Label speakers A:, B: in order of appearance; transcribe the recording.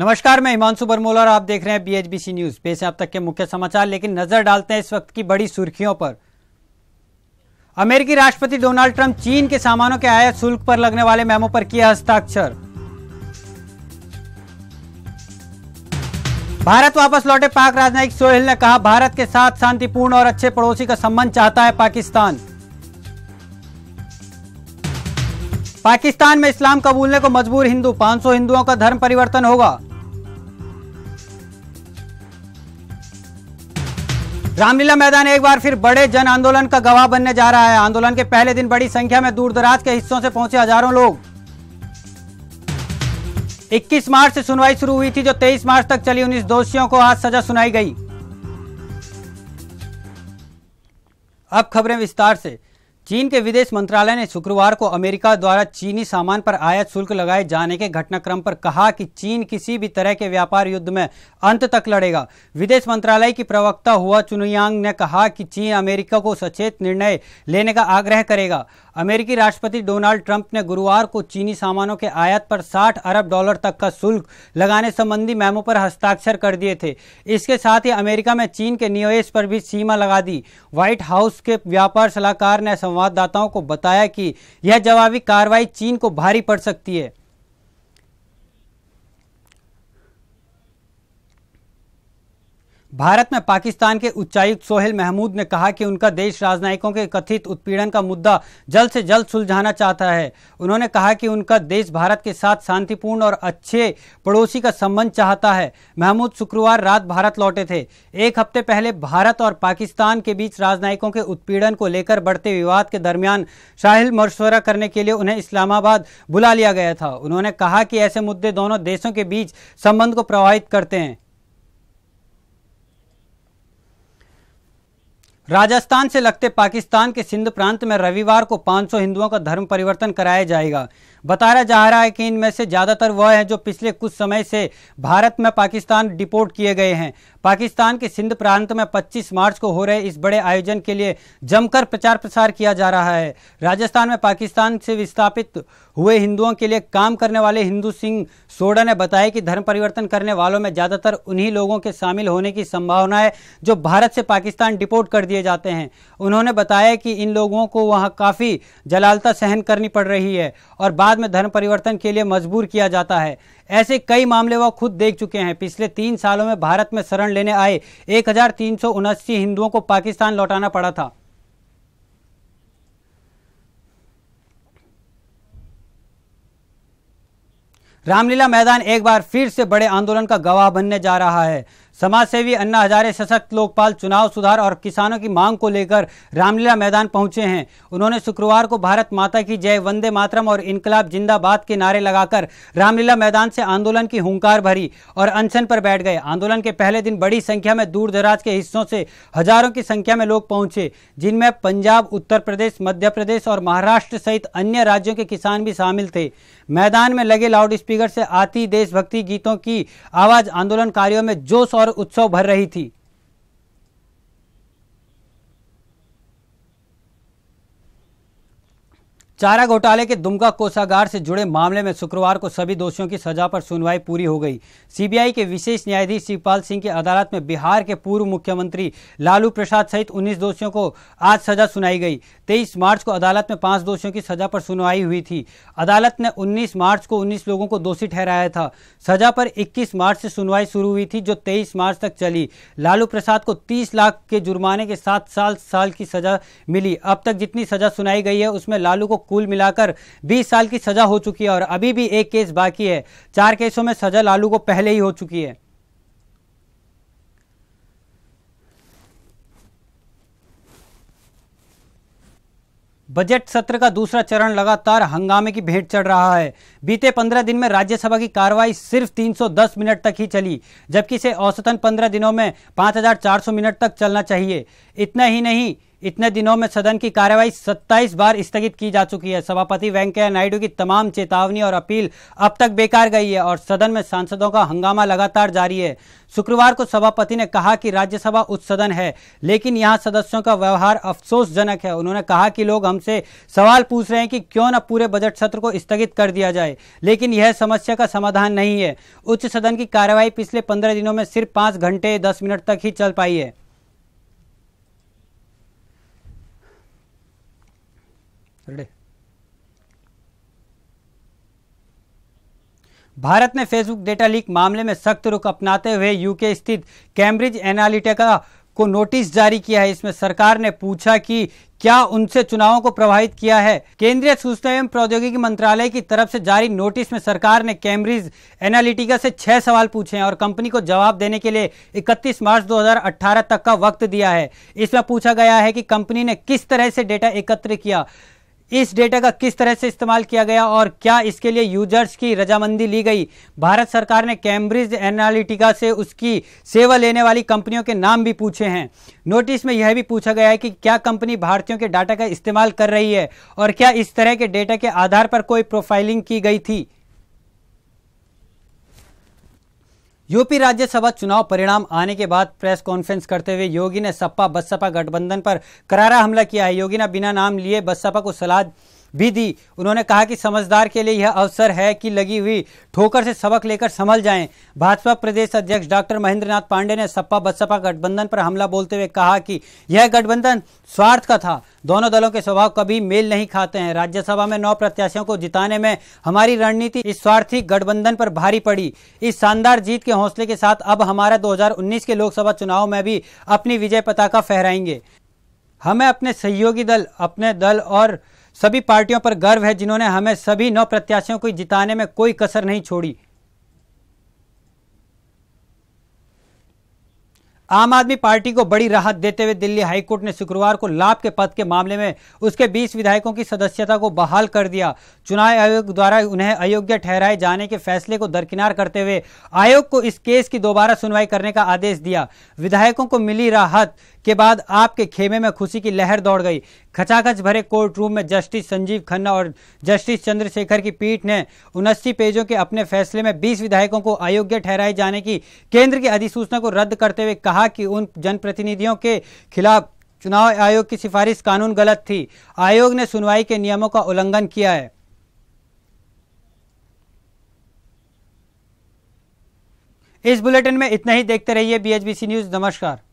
A: नमस्कार मैं हिमांशु बरमोला और आप देख रहे हैं बीएचबीसी न्यूज पेश अब तक के मुख्य समाचार लेकिन नजर डालते हैं इस वक्त की बड़ी सुर्खियों पर अमेरिकी राष्ट्रपति डोनाल्ड ट्रंप चीन के सामानों के आयात शुल्क पर लगने वाले मेमो पर किया हस्ताक्षर भारत वापस लौटे पाक राजनयिक सोहेल ने कहा भारत के साथ शांतिपूर्ण और अच्छे पड़ोसी का संबंध चाहता है पाकिस्तान पाकिस्तान में इस्लाम कबूलने को मजबूर हिंदू 500 हिंदुओं का धर्म परिवर्तन होगा रामलीला मैदान एक बार फिर बड़े जन आंदोलन का गवाह बनने जा रहा है आंदोलन के पहले दिन बड़ी संख्या में दूर दराज के हिस्सों से पहुंचे हजारों लोग 21 मार्च से सुनवाई शुरू हुई थी जो 23 मार्च तक चली उन्नीस दोषियों को आज सजा सुनाई गई अब खबरें विस्तार से चीन के विदेश मंत्रालय ने शुक्रवार को अमेरिका द्वारा चीनी सामान पर आयात शुल्क लगाए जाने के घटनाक्रम पर कहा कि चीन किसी भी तरह के व्यापार युद्ध में अंत तक लड़ेगा विदेश मंत्रालय की प्रवक्ता हुआ चुनयांग ने कहा कि चीन अमेरिका को सचेत निर्णय लेने का आग्रह करेगा अमेरिकी राष्ट्रपति डोनाल्ड ट्रंप ने गुरुवार को चीनी सामानों के आयात पर 60 अरब डॉलर तक का शुल्क लगाने संबंधी मैमो पर हस्ताक्षर कर दिए थे इसके साथ ही अमेरिका में चीन के निवेश पर भी सीमा लगा दी व्हाइट हाउस के व्यापार सलाहकार ने संवाददाताओं को बताया कि यह जवाबी कार्रवाई चीन को भारी पड़ सकती है भारत में पाकिस्तान के उच्चायुक्त सोहेल महमूद ने कहा कि उनका देश राजनयिकों के कथित उत्पीड़न का मुद्दा जल्द से जल्द सुलझाना चाहता है उन्होंने कहा कि उनका देश भारत के साथ शांतिपूर्ण और अच्छे पड़ोसी का संबंध चाहता है महमूद शुक्रवार रात भारत लौटे थे एक हफ्ते पहले भारत और पाकिस्तान के बीच राजनयिकों के उत्पीड़न को लेकर बढ़ते विवाद के दरमियान शाहिल मशवरा करने के लिए उन्हें इस्लामाबाद बुला लिया गया था उन्होंने कहा कि ऐसे मुद्दे दोनों देशों के बीच संबंध को प्रभावित करते हैं राजस्थान से लगते पाकिस्तान के सिंध प्रांत में रविवार को 500 हिंदुओं का धर्म परिवर्तन कराया जाएगा बताया जा रहा है कि इनमें से ज़्यादातर वह हैं जो पिछले कुछ समय से भारत में पाकिस्तान डिपोर्ट किए गए हैं पाकिस्तान के सिंध प्रांत में 25 मार्च को हो रहे इस बड़े आयोजन के लिए जमकर प्रचार प्रसार किया जा रहा है राजस्थान में पाकिस्तान से विस्थापित हुए हिंदुओं के लिए काम करने वाले हिंदू सिंह सोडा ने बताया कि धर्म परिवर्तन करने वालों में ज़्यादातर उन्हीं लोगों के शामिल होने की संभावना है जो भारत से पाकिस्तान डिपोर्ट कर दिए जाते हैं उन्होंने बताया कि इन लोगों को वहाँ काफ़ी जलालता सहन करनी पड़ रही है और बाद में धर्म परिवर्तन के लिए मजबूर किया जाता है ऐसे कई मामले वह खुद देख चुके हैं पिछले तीन सालों में भारत में शरण लेने आए एक हिंदुओं को पाकिस्तान लौटाना पड़ा था रामलीला मैदान एक बार फिर से बड़े आंदोलन का गवाह बनने जा रहा है समाजसेवी अन्ना हजारे सशक्त लोकपाल चुनाव सुधार और किसानों की मांग को लेकर रामलीला मैदान पहुंचे हैं उन्होंने शुक्रवार को भारत माता की जय वंदे मातरम और इनकलाब जिंदाबाद के नारे लगाकर रामलीला मैदान से आंदोलन की हुंकार भरी और अनशन पर बैठ गए आंदोलन के पहले दिन बड़ी संख्या में दूर दराज के हिस्सों से हजारों की संख्या में लोग पहुंचे जिनमें पंजाब उत्तर प्रदेश मध्य प्रदेश और महाराष्ट्र सहित अन्य राज्यों के किसान भी शामिल थे मैदान में लगे लाउड स्पीकर से आती देशभक्ति गीतों की आवाज आंदोलनकारियों में जोश और उत्सव भर रही थी चारा घोटाले के दुमका कोषागार से जुड़े मामले में शुक्रवार को सभी दोषियों की सजा पर सुनवाई पूरी हो गई सीबीआई के विशेष न्यायाधीश शिवपाल सिंह की अदालत में बिहार के पूर्व मुख्यमंत्री लालू प्रसाद सहित 19 दोषियों को आज सजा सुनाई गई 23 मार्च को अदालत में पांच दोषियों की सजा पर सुनवाई हुई थी अदालत ने उन्नीस मार्च को उन्नीस लोगों को दोषी ठहराया था सजा पर इक्कीस मार्च से सुनवाई शुरू हुई थी जो तेईस मार्च तक चली लालू प्रसाद को तीस लाख के जुर्माने के साथ साल साल की सजा मिली अब तक जितनी सजा सुनाई गई है उसमें लालू को कुल मिलाकर 20 साल की सजा हो चुकी है और अभी भी एक केस बाकी है चार केसों में सजा लालू को पहले ही हो चुकी है बजट सत्र का दूसरा चरण लगातार हंगामे की भेंट चढ़ रहा है बीते 15 दिन में राज्यसभा की कार्रवाई सिर्फ 310 मिनट तक ही चली जबकि इसे औसतन 15 दिनों में 5400 मिनट तक चलना चाहिए इतना ही नहीं इतने दिनों में सदन की कार्यवाही 27 बार स्थगित की जा चुकी है सभापति वेंकैया नायडू की तमाम चेतावनी और अपील अब तक बेकार गई है और सदन में सांसदों का हंगामा लगातार जारी है शुक्रवार को सभापति ने कहा कि राज्यसभा उच्च सदन है लेकिन यहां सदस्यों का व्यवहार अफसोसजनक है उन्होंने कहा कि लोग हमसे सवाल पूछ रहे हैं कि क्यों न पूरे बजट सत्र को स्थगित कर दिया जाए लेकिन यह समस्या का समाधान नहीं है उच्च सदन की कार्यवाही पिछले पंद्रह दिनों में सिर्फ पाँच घंटे दस मिनट तक ही चल पाई है रेडी भारत ने फेसबुक डेटा लीक मामले में सख्त रुख अपनाते हुए यूके स्थित कैम्ब्रिज एनालिटिका को नोटिस जारी किया है इसमें सरकार ने पूछा कि क्या उनसे चुनावों को प्रभावित किया है केंद्रीय सूचना एवं प्रौद्योगिकी मंत्रालय की तरफ से जारी नोटिस में सरकार ने कैम्ब्रिज एनालिटिका से छह सवाल पूछे हैं और कंपनी को जवाब देने के लिए 31 मार्च 2018 तक का वक्त दिया है इसमें पूछा गया है कि कंपनी ने किस तरह से डेटा एकत्र किया इस डेटा का किस तरह से इस्तेमाल किया गया और क्या इसके लिए यूजर्स की रजामंदी ली गई भारत सरकार ने कैम्ब्रिज एनालिटिका से उसकी सेवा लेने वाली कंपनियों के नाम भी पूछे हैं नोटिस में यह भी पूछा गया है कि क्या कंपनी भारतीयों के डाटा का इस्तेमाल कर रही है और क्या इस तरह के डेटा के आधार पर कोई प्रोफाइलिंग की गई थी यूपी राज्यसभा चुनाव परिणाम आने के बाद प्रेस कॉन्फ्रेंस करते हुए योगी ने सपा बसपा गठबंधन पर करारा हमला किया है योगी ने बिना नाम लिए बसपा को सलाह भी दी उन्होंने कहा कि समझदार के लिए यह अवसर है कि लगी हुई ठोकर से सबक लेकर संभल जाएं भाजपा प्रदेश अध्यक्ष डॉक्टर महेंद्रनाथ पांडे ने सपा बसपा गठबंधन पर हमला बोलते हुए कहा कि यह गठबंधन स्वार्थ का था दोनों दलों के स्वभाव कभी मेल नहीं खाते हैं राज्यसभा में नौ प्रत्याशियों को जिताने में हमारी रणनीति इस स्वार्थी गठबंधन पर भारी पड़ी इस शानदार जीत के हौसले के साथ अब हमारा 2019 के लोकसभा चुनाव में भी अपनी विजय पताका फहराएंगे हमें अपने सहयोगी दल अपने दल और सभी पार्टियों पर गर्व है जिन्होंने हमें सभी नौ प्रत्याशियों को जिताने में कोई कसर नहीं छोड़ी आम आदमी पार्टी को बड़ी राहत देते हुए दिल्ली हाईकोर्ट ने शुक्रवार को लाभ के पद के मामले में उसके 20 विधायकों की सदस्यता को बहाल कर दिया चुनाव आयोग द्वारा उन्हें अयोग्य ठहराए जाने के फैसले को दरकिनार करते हुए आयोग को इस केस की दोबारा सुनवाई करने का आदेश दिया विधायकों को मिली राहत के बाद आपके खेमे में खुशी की लहर दौड़ गई खचाखच भरे कोर्ट रूम में जस्टिस संजीव खन्ना और जस्टिस चंद्रशेखर की पीठ ने उनासी पेजों के अपने फैसले में 20 विधायकों को अयोग्य ठहराए जाने की केंद्र की अधिसूचना को रद्द करते हुए कहा कि उन जनप्रतिनिधियों के खिलाफ चुनाव आयोग की सिफारिश कानून गलत थी आयोग ने सुनवाई के नियमों का उल्लंघन किया है इस बुलेटिन में इतना ही देखते रहिए बीएचबीसी न्यूज़ नमस्कार